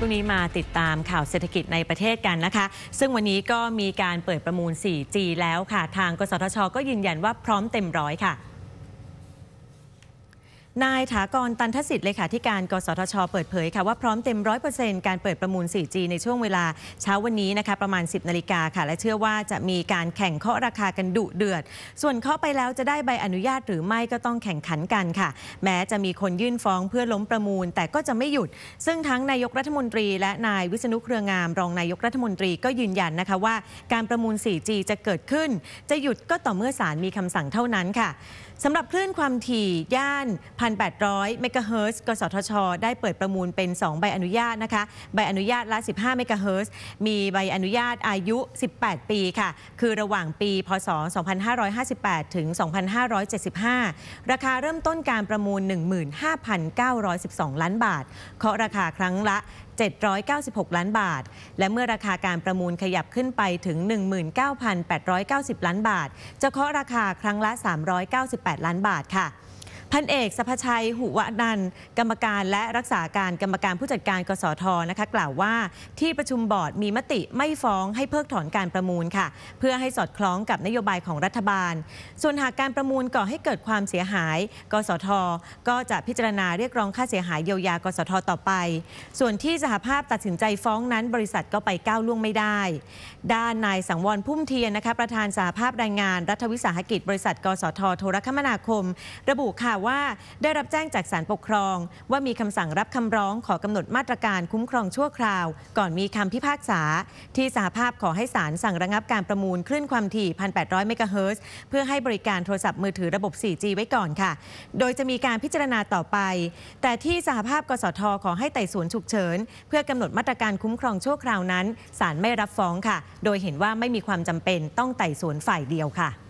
ช่วงนี้มาติดตามข่าวเศรษฐกิจในประเทศกันนะคะ ซึ่งวันนี้ก็มีการเปิดประมูล 4G แล้วค่ะ ทาง กสทช ก็ยืนยันว่าพร้อมเต็มร้อยค่ะนายถากรตันทสิทธิ์เลขาธิการกสทชเปิดเผยค่ะ ว่าพร้อมเต็มร้อยเปอร์เซ็นต์การเปิดประมูล 4G ในช่วงเวลาเช้าวันนี้นะคะ ประมาณ 10นาฬิกาค่ะ และเชื่อว่าจะมีการแข่งเคาะราคากันดุเดือด ส่วนเคาะไปแล้วจะได้ใบอนุญาตหรือไม่ก็ต้องแข่งขันกันค่ะ แม้จะมีคนยื่นฟ้องเพื่อล้มประมูลแต่ก็จะไม่หยุด ซึ่งทั้งนายกรัฐมนตรี และนายวิษณุเครืองามรองนายกรัฐมนตรีก็ยืนยันนะคะว่าการประมูล 4G จะเกิดขึ้น จะหยุดก็ต่อเมื่อศาลมีคำสั่งเท่านั้นค่ะสำหรับคลื่นความถี่ย่านพั1,800 เมกะเฮิร์กสทช ได้เปิดประมูลเป็น 2 ใบอนุญาตนะคะ ใบอนุญาตละ 15 เมกะเฮิร์มีใบอนุญาตอายุ 18 ปีค่ะ คือระหว่างปี พศ 2558 ถึง 2575 ราคาเริ่มต้นการประมูล 15,912 ล้านบาท เคาะราคาครั้งละ 796 ล้านบาท และเมื่อราคาการประมูลขยับขึ้นไปถึง 19,890 ล้านบาท จะเคาะราคาครั้งละ 398 ล้านบาทค่ะพันเอกสภชัยหุวนัน กรรมการและรักษาการกรรมการผู้จัดการกสทนะคะ กล่าวว่าที่ประชุมบอร์ดมีมติไม่ฟ้องให้เพิกถอนการประมูลค่ะ เพื่อให้สอดคล้องกับนโยบายของรัฐบาล ส่วนหากการประมูลก่อให้เกิดความเสียหาย กสทก็จะพิจารณาเรียกร้องค่าเสียหาย เยียวยากสทต่อไป ส่วนที่สหภาพตัดสินใจฟ้องนั้นบริษัทก็ไปก้าวล่วงไม่ได้ ด้านนายสังวรพุ่มเทียนนะคะประธานสหภาพแรงงานรัฐวิสาหกิจบริษัท กสทโทรคมนาคม ระบุค่ะว่าได้รับแจ้งจากศาลปกครอง ว่ามีคำสั่งรับคำร้องขอกำหนดมาตรการคุ้มครองชั่วคราว ก่อนมีคำพิพากษา ที่สหภาพขอให้ศาลสั่งระงับการประมูลคลื่นความถี่ 1,800 เมกะเฮิรตซ์เพื่อให้บริการโทรศัพท์มือถือระบบ 4G ไว้ก่อนค่ะ โดยจะมีการพิจารณาต่อไป แต่ที่สหภาพกสทขอให้ไต่สวนฉุกเฉินเพื่อกำหนดมาตรการคุ้มครองชั่วคราวนั้นศาลไม่รับฟ้องค่ะ โดยเห็นว่าไม่มีความจำเป็นต้องไต่สวนฝ่ายเดียวค่ะ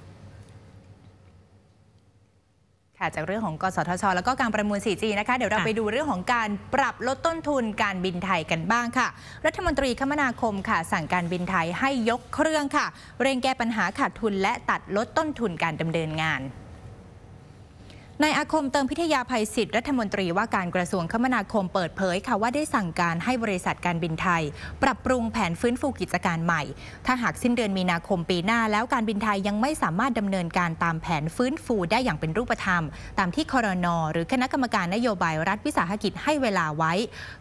ค่ะจากเรื่องของกสทช แล้วก็การประมูล 4G นะคะ เดี๋ยวเราไปดูเรื่องของการปรับลดต้นทุนการบินไทยกันบ้างค่ะ รัฐมนตรีคมนาคมค่ะ สั่งการบินไทยให้ยกเครื่องค่ะ เร่งแก้ปัญหาขาดทุนและตัดลดต้นทุนการดำเนินงานนายอาคมเติมพิทยาภัยสิธิ์รัฐมนตรีว่าการกระทรวงคมนาคมเปิดเผยค่ะว่าได้สั่งการให้บริษัทการบินไทย ปรับปรุงแผนฟื้นฟูกิจการใหม่ ถ้าหากสิ้นเดือนมีนาคมปีหน้า แล้วการบินไทยยังไม่สามารถดำเนินการตามแผนฟื้นฟูได้อย่างเป็นรูปธรรม ตามที่คอรนอหรือคณะกรรมการนโยบายรัฐวิสาหกิจให้เวลาไว้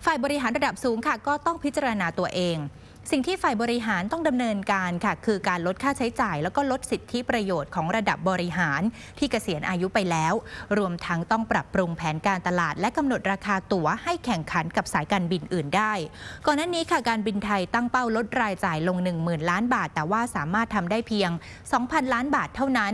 ฝ่ายบริหารระดับสูงค่ะ ก็ต้องพิจารณาตัวเองสิ่งที่ฝ่ายบริหารต้องดำเนินการค่ะ คือการลดค่าใช้จ่ายแล้วก็ลดสิทธิประโยชน์ของระดับบริหารที่เกษียณอายุไปแล้ว รวมทั้งต้องปรับปรุงแผนการตลาด และกำหนดราคาตั๋วให้แข่งขันกับสายการบินอื่นได้ ก่อนหน้านี้ค่ะการบินไทยตั้งเป้าลดรายจ่ายลง 1 0,000 ล้านบาท แต่ว่าสามารถทำได้เพียง 2,000 ล้านบาทเท่านั้น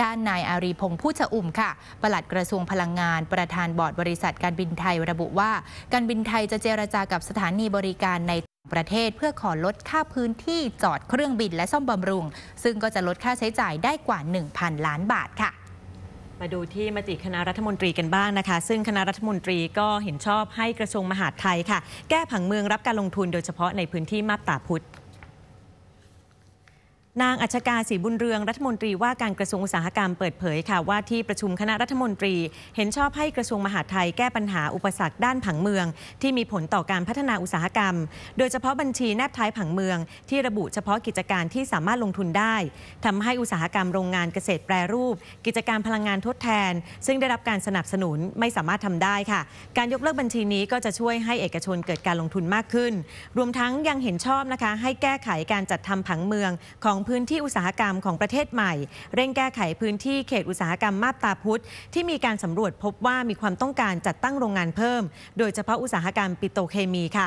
ด้านนายอารีพงษ์ผู้ชอุ่มค่ะปลัดกระทรวงพลังงาน ประธานบอร์ดบริษัทการบินไทยระบุว่า การบินไทยจะเจรจากับสถานีบริการในประเทศเพื่อขอลดค่าพื้นที่จอดเครื่องบินและซ่อมบำรุง ซึ่งก็จะลดค่าใช้จ่ายได้กว่า 1,000 ล้านบาทค่ะ มาดูที่มติคณะรัฐมนตรีกันบ้างนะคะ ซึ่งคณะรัฐมนตรีก็เห็นชอบให้กระทรวงมหาดไทยค่ะ แก้ผังเมืองรับการลงทุนโดยเฉพาะในพื้นที่มาบตาพุธนางอัชกาศรีบุญเรืองรัฐมนตรีว่าการกระทรวงอุตสาหกรรมเปิดเผยค่ะว่าที่ประชุมคณะรัฐมนตรีเห็นชอบให้กระทรวงมหาดไทย แก้ปัญหาอุปสรรคด้านผังเมือง ที่มีผลต่อการพัฒนาอุตสาหกรรม โดยเฉพาะบัญชีแนบท้ายผังเมือง ที่ระบุเฉพาะกิจการที่สามารถลงทุนได้ ทำให้อุตสาหกรรมโรงงานเกษตรแปรรูป กิจการพลังงานทดแทน ซึ่งได้รับการสนับสนุนไม่สามารถทำได้ค่ะ การยกเลิกบัญชีนี้ก็จะช่วยให้เอกชนเกิดการลงทุนมากขึ้น รวมทั้งยังเห็นชอบนะคะให้แก้ไขการจัดทำผังเมืองของพื้นที่อุตสาหกรรมของประเทศใหม่เร่งแก้ไขพื้นที่เขตอุตสาหกรรมมาบตาพุธที่มีการสำรวจพบว่ามีความต้องการจัดตั้งโรงงานเพิ่ม โดยเฉพาะอุตสาหกรรมปิโตเคมีค่ะ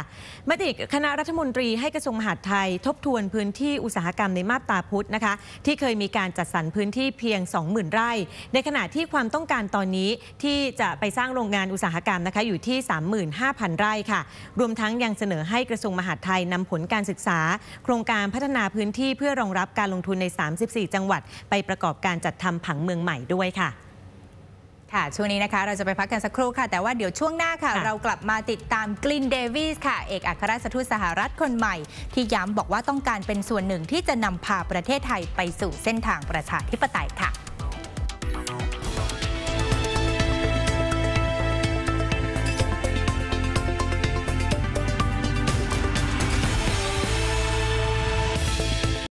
มติคณะรัฐมนตรีให้กระทรวงมหาดไทย ทบทวนพื้นที่อุตสาหกรรมในมาบตาพุธนะคะที่เคยมีการจัดสรรพื้นที่เพียง 20,000 ไร่ ในขณะที่ความต้องการตอนนี้ที่จะไปสร้างโรงงานอุตสาหกรรมนะคะอยู่ที่ 35,000 ไร่ค่ะ รวมทั้งยังเสนอให้กระทรวงมหาดไทยนำผลการศึกษา โครงการพัฒนาพื้นที่เพื่อรองรับับการลงทุนใน 34 จังหวัดไปประกอบการจัดทำผังเมืองใหม่ด้วยค่ะ ค่ะ ช่วงนี้นะคะ เราจะไปพักกันสักครู่ค่ะ แต่ว่าเดี๋ยวช่วงหน้าค่ะ เรากลับมาติดตามกลินเดวิสค่ะ เอกอัครราชทูตสหรัฐคนใหม่ ที่ย้ำบอกว่าต้องการเป็นส่วนหนึ่งที่จะนำพาประเทศไทยไปสู่เส้นทางประชาธิปไตยค่ะ